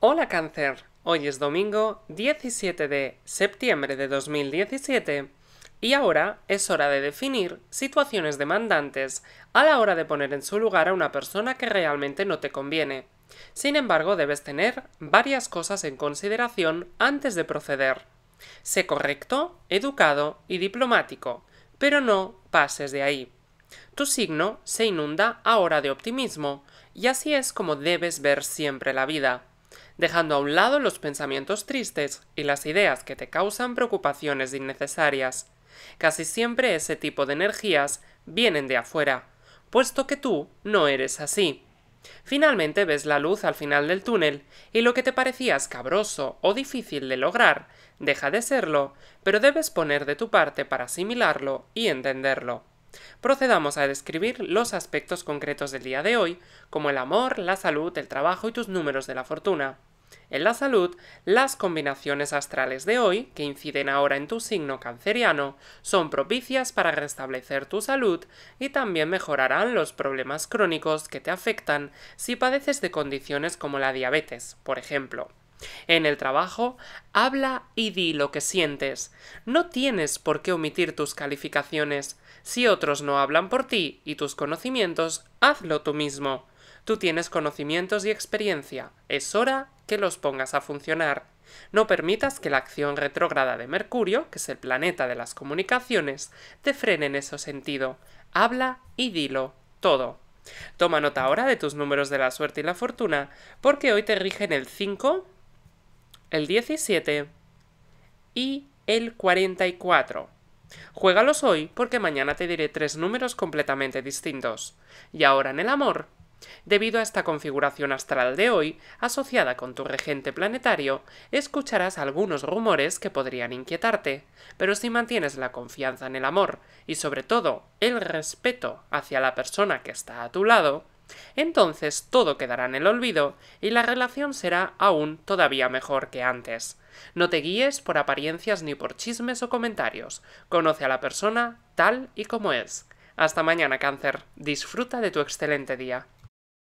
Hola cáncer, hoy es domingo 17 de septiembre de 2017 y ahora es hora de definir situaciones demandantes a la hora de poner en su lugar a una persona que realmente no te conviene. Sin embargo, debes tener varias cosas en consideración antes de proceder. Sé correcto, educado y diplomático, pero no pases de ahí. Tu signo se inunda ahora de optimismo, y así es como debes ver siempre la vida dejando a un lado los pensamientos tristes y las ideas que te causan preocupaciones innecesarias. Casi siempre ese tipo de energías vienen de afuera, puesto que tú no eres así. Finalmente ves la luz al final del túnel y lo que te parecía escabroso o difícil de lograr deja de serlo, pero debes poner de tu parte para asimilarlo y entenderlo. Procedamos a describir los aspectos concretos del día de hoy, como el amor, la salud, el trabajo y tus números de la fortuna. En la salud, las combinaciones astrales de hoy, que inciden ahora en tu signo canceriano, son propicias para restablecer tu salud y también mejorarán los problemas crónicos que te afectan si padeces de condiciones como la diabetes, por ejemplo. En el trabajo, habla y di lo que sientes. No tienes por qué omitir tus calificaciones. Si otros no hablan por ti y tus conocimientos, hazlo tú mismo. Tú tienes conocimientos y experiencia, es hora que los pongas a funcionar. No permitas que la acción retrógrada de Mercurio, que es el planeta de las comunicaciones, te frene en ese sentido. Habla y dilo todo. Toma nota ahora de tus números de la suerte y la fortuna, porque hoy te rigen el 5, el 17 y el 44. Juégalos hoy porque mañana te diré tres números completamente distintos. Y ahora en el amor, Debido a esta configuración astral de hoy, asociada con tu regente planetario, escucharás algunos rumores que podrían inquietarte, pero si mantienes la confianza en el amor y sobre todo el respeto hacia la persona que está a tu lado, entonces todo quedará en el olvido y la relación será aún todavía mejor que antes. No te guíes por apariencias ni por chismes o comentarios. Conoce a la persona tal y como es. Hasta mañana, cáncer. Disfruta de tu excelente día.